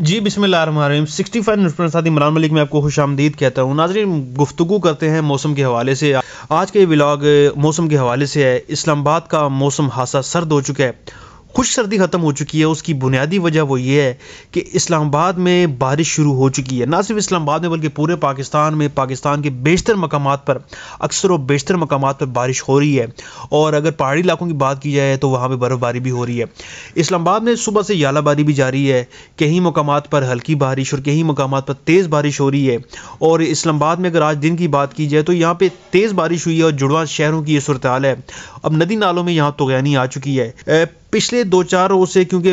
जी बिसमीम sixty five news Imran Malik मैं आपको खुश आमदीद कहता हूँ नाजरीन गुफ्तु करते हैं मौसम के हवाले से आज के ब्लाग मौसम के हवाले से है इस्लामाबाद का मौसम हादसा सर्द हो चुका है खुश सर्दी ख़त्म हो चुकी है उसकी बुनियादी वजह वो ये है कि इस्लामाबाद में बारिश शुरू हो चुकी है ना सिर्फ इस्लामाबाद में बल्कि पूरे पाकिस्तान में पाकिस्तान के बेशतर मकाम पर अक्सर व बेशतर मकाम पर बारिश हो रही है और अगर पहाड़ी इलाकों की बात की जाए तो वहाँ पर बर्फ़बारी भी हो रही है इस्लामाबाद में सुबह से यालाबारी भी जारी है कहीं मकाम पर हल्की बारिश और कहीं मकाम पर तेज़ बारिश हो रही है और इस्लामाबाद में अगर आज दिन की बात की जाए तो यहाँ पर तेज़ बारिश हुई है और जुड़वा शहरों की ये सूरत है अब नदी नालों में यहाँ तोगैनी आ चुकी है पिछले दो चार रोज से क्योंकि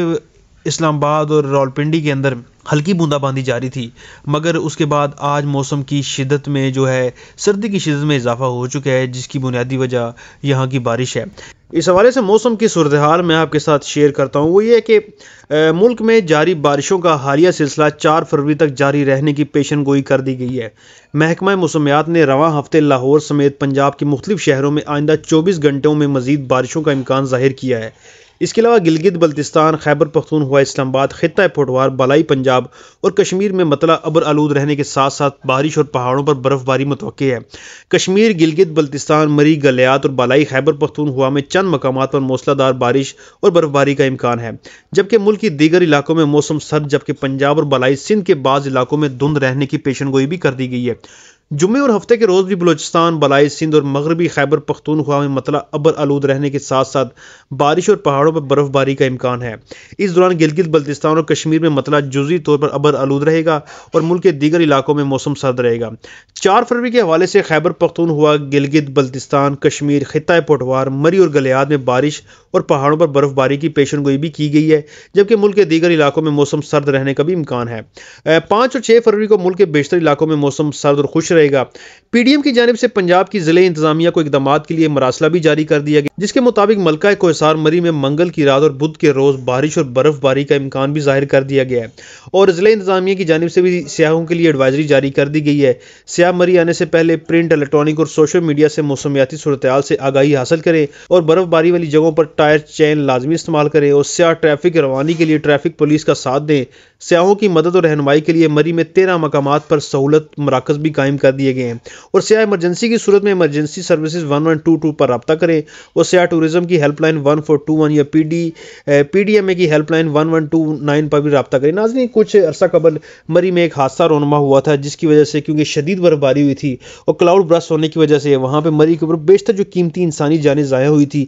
इस्लामाबाद और रावलपिंडी के अंदर हल्की बूंदाबांदी जारी थी मगर उसके बाद आज मौसम की शिदत में जो है सर्दी की शिदत में इजाफा हो चुका है जिसकी बुनियादी वजह यहाँ की बारिश है इस हवाले से मौसम की सूरत हाल मैं आपके साथ शेयर करता हूँ वो ये है कि मुल्क में जारी बारिशों का हालिया सिलसिला चार फरवरी तक जारी रहने की पेशन गोई कर दी गई है महकमा मौसमियात ने रवा हफ्ते लाहौर समेत पंजाब के मुख्तु शहरों में आइंदा चौबीस घंटों में मजीद बारिशों का इम्कान जाहिर किया है इसके अलावा गिलगित बल्तिस्तान खैबर हुआ इस्लामाबाद खत्ता पोटवार बलाई पंजाब और कश्मीर में मतला अबर आलूद रहने के साथ साथ बारिश और पहाड़ों पर बर्फबारी मतव़ है कश्मीर गिलगित बल्तिस्तान मरी गलियात और बलाई खैबर हुआ में चंद मकाम पर मौसलाधार बारिश और बर्फबारी का इम्कान है जबकि मुल्क की दीगर इलाकों में मौसम सर्द जबकि पंजाब और बलाई सिंध के बाद इलाकों में धुंध रहने की पेशन गोई भी कर दी गई है जुमे और हफ्ते के रोज़ भी बलोचिस्तान बलाई सिंध और मगरबी खैबर पख्तूनख्वा में मतला अबर आलूद रहने के साथ साथ बारिश और पहाड़ों पर बर्फबारी का इम्कान है इस दौरान गिलगित बल्तिस्तान और कश्मीर में मतला जुजी तौर पर अबर आलूद रहेगा और मुल्क के दीगर इलाकों में मौसम सर्द रहेगा चार फरवरी के हवाले से खैबर पख्तूनख्वा गिलगित बल्तिस्तान कश्मीर खिता पोटवार मरी और गलियात में बारिश और पहाड़ों पर बर्फबारी की पेशन गोई भी की गई है जबकि मुल्क के दीगर इलाकों में मौसम सर्द रहने का भी इम्कान है पाँच और छः फरवरी को मुल्क के बेशतर इलाकों में मौसम सर्द और खुश रहेगा पीडीएम की जानब से पंजाब की जिले इंतजामिया को इकदाम के लिए मरासला भी जारी कर दिया गया जिसके मुताबिक मलका कोसार मरी में मंगल की रात और बुध के रोज बारिश और बर्फबारी का इम्कान भी जाहिर कर दिया गया है और जिले इंतजामिया की जानब से भी सयाहों के लिए एडवाइजरी जारी कर दी गई है सयाह मरी आने से पहले प्रिंट इलेक्ट्रॉनिक और सोशल मीडिया से मौसमियाती सूरत से आगाही हासिल करें और बर्फबारी वाली जगहों पर टायर चैन लाजमी इस्तेमाल करें और सयाह ट्रैफिक रवानी के लिए ट्रैफिक पुलिस का साथ दें सयाहों की मदद और रहनमाई के लिए मरी में तेरह मकाम पर सहूलत मराकज भी कायम कर कर दिए गए हैं और सिया इमरजेंसी की सूरत में emergency services one one two two पर रब्ता करें और सिया टूरिज्म की helpline one four two one या P D P D M A की helpline one one two nine पर भी रब्ता करें नाजनी कुछ अरसा कबल मरी में एक हादसा रोनमा हुआ था जिसकी वजह से क्योंकि शदीद बर्फबारी हुई थी और क्लाउड ब्रश होने की वजह से वहाँ पर मरी के ऊपर बेशतर जो कीमती इंसानी जानें ज़ाया हुई थी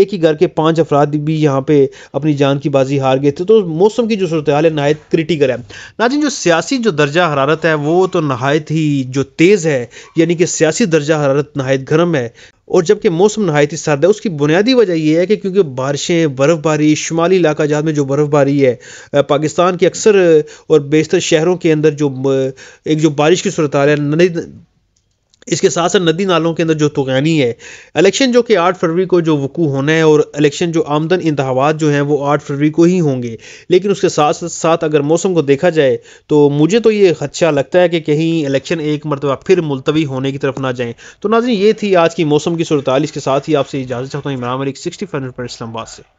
एक ही घर के पाँच अफराद भी यहाँ पर अपनी जान की बाजी हार गए थे तो मौसम की जो सूरत हाल है नहायत क्रिटिकल है नाजिन जो सियासी जो दर्जा हरारत है वो तो नहायत ही जो तेज़ है यानी कि सियासी दर्जा हरारत नहायत गर्म है और जबकि मौसम नहायत ही सर्द है उसकी बुनियादी वजह यह है कि क्योंकि बारिशें बर्फ़बारी शुमाली इलाका जहाँ में जो बर्फ़बारी है पाकिस्तान के अक्सर और बेशतर शहरों के अंदर जो एक जो बारिश की सूरत है इसके साथ साथ नदी नालों के अंदर जो तुगैनी है इलेक्शन जो कि आठ फरवरी को जो वकू होना है और इलेक्शन जो आमदन इंतबात जो हैं वो आठ फरवरी को ही होंगे लेकिन उसके साथ साथ अगर मौसम को देखा जाए तो मुझे तो ये अच्छा लगता है कि कहीं इलेक्शन एक मरतबा फिर मुलतवी होने की तरफ ना जाएँ तो नाजी ये थी आज की मौसम की सूरत इसके साथ ही आपसे इजाज़त चाहता हूँ Imran Malik sixty five hundred Islamabad से